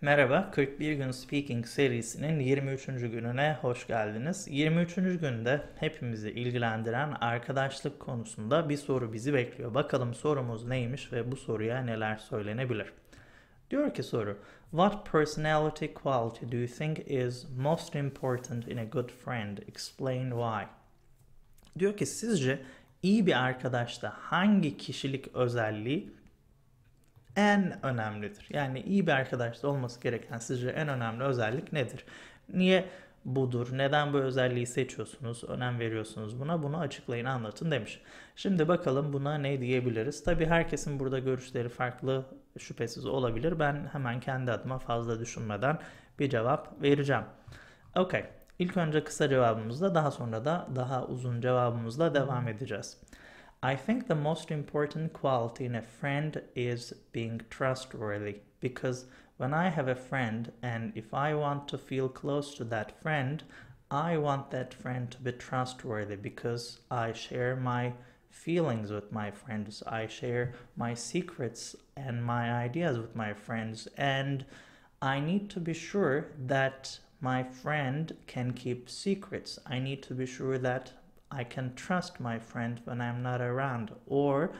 Merhaba, 41 Gün Speaking serisinin 23. gününe hoş geldiniz. 23. günde hepimizi ilgilendiren arkadaşlık konusunda bir soru bizi bekliyor. Bakalım sorumuz neymiş ve bu soruya neler söylenebilir? Diyor ki soru, What personality quality do you think is most important in a good friend? Explain why. Diyor ki sizce iyi bir arkadaşta hangi kişilik özelliği en önemlidir. Yani iyi bir arkadaşta olması gereken sizce en önemli özellik nedir? Niye budur? Neden bu özelliği seçiyorsunuz? Önem veriyorsunuz buna? Bunu açıklayın, anlatın demiş. Şimdi bakalım buna ne diyebiliriz? Tabii herkesin burada görüşleri farklı şüphesiz olabilir. Ben hemen kendi adıma fazla düşünmeden bir cevap vereceğim. Okay. İlk önce kısa cevabımızla daha sonra da daha uzun cevabımızla devam edeceğiz. I think the most important quality in a friend is being trustworthy because when I have a friend and if I want to feel close to that friend, I want that friend to be trustworthy because I share my feelings with my friends, I share my secrets and my ideas with my friends, and I need to be sure that my friend can keep secrets. I need to be sure that I can trust my friend when I'm not around, or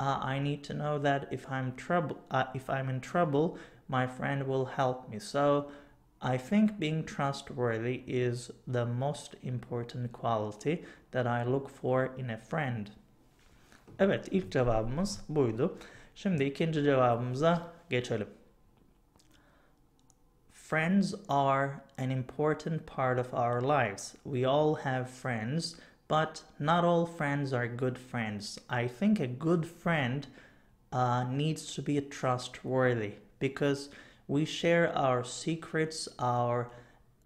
uh, I need to know that if I'm trouble, uh, if I'm in trouble, my friend will help me. So I think being trustworthy is the most important quality that I look for in a friend. Evet, ilk cevabımız buydu. Şimdi ikinci cevabımıza geçelim. Friends are an important part of our lives. We all have friends but not all friends are good friends. I think a good friend uh, needs to be trustworthy because we share our secrets, our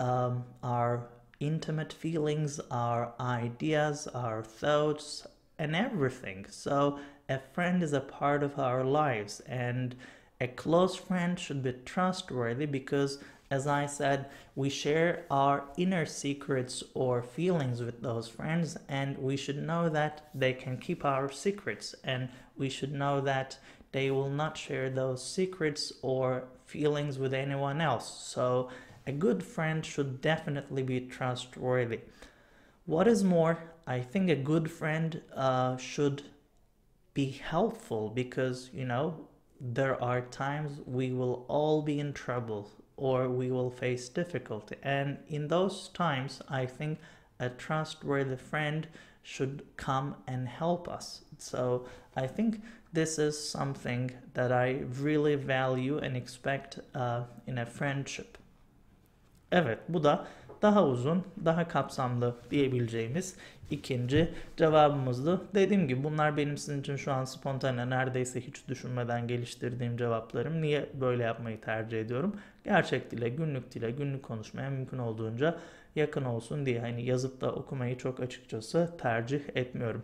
um, our intimate feelings, our ideas, our thoughts, and everything. So a friend is a part of our lives, and a close friend should be trustworthy because as I said, we share our inner secrets or feelings with those friends, and we should know that they can keep our secrets, and we should know that they will not share those secrets or feelings with anyone else. So, a good friend should definitely be trustworthy. What is more, I think a good friend uh, should be helpful because, you know, there are times we will all be in trouble or we will face difficulty. And in those times, I think a trustworthy friend should come and help us. So I think this is something that I really value and expect uh, in a friendship. Evet, bu da daha uzun, daha kapsamlı diyebileceğimiz ikinci cevabımızdı. Dediğim gibi bunlar benim sizin için şu an spontane neredeyse hiç düşünmeden geliştirdiğim cevaplarım. Niye böyle yapmayı tercih ediyorum? Gerçek dile, günlük dile, günlük konuşmaya mümkün olduğunca yakın olsun diye hani yazıp da okumayı çok açıkçası tercih etmiyorum.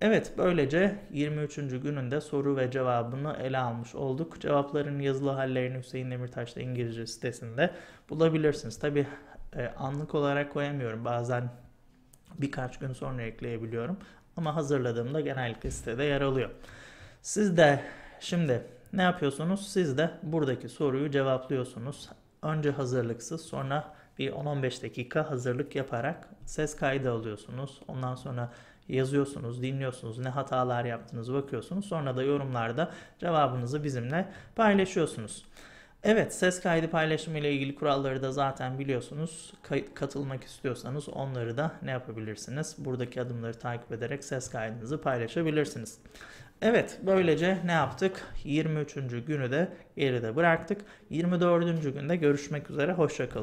Evet böylece 23. gününde soru ve cevabını ele almış olduk. Cevapların yazılı hallerini Hüseyin Demirtaş'ta İngilizce sitesinde bulabilirsiniz. Tabi e, anlık olarak koyamıyorum. Bazen birkaç gün sonra ekleyebiliyorum. Ama hazırladığımda genellikle sitede yer alıyor. Siz de şimdi ne yapıyorsunuz? Siz de buradaki soruyu cevaplıyorsunuz. Önce hazırlıksız sonra bir 10-15 dakika hazırlık yaparak ses kaydı alıyorsunuz. Ondan sonra yazıyorsunuz, dinliyorsunuz, ne hatalar yaptınız bakıyorsunuz. Sonra da yorumlarda cevabınızı bizimle paylaşıyorsunuz. Evet ses kaydı paylaşımı ile ilgili kuralları da zaten biliyorsunuz. Kay- katılmak istiyorsanız onları da ne yapabilirsiniz? Buradaki adımları takip ederek ses kaydınızı paylaşabilirsiniz. Evet böylece ne yaptık? 23. günü de geride bıraktık. 24. günde görüşmek üzere. Hoşçakalın.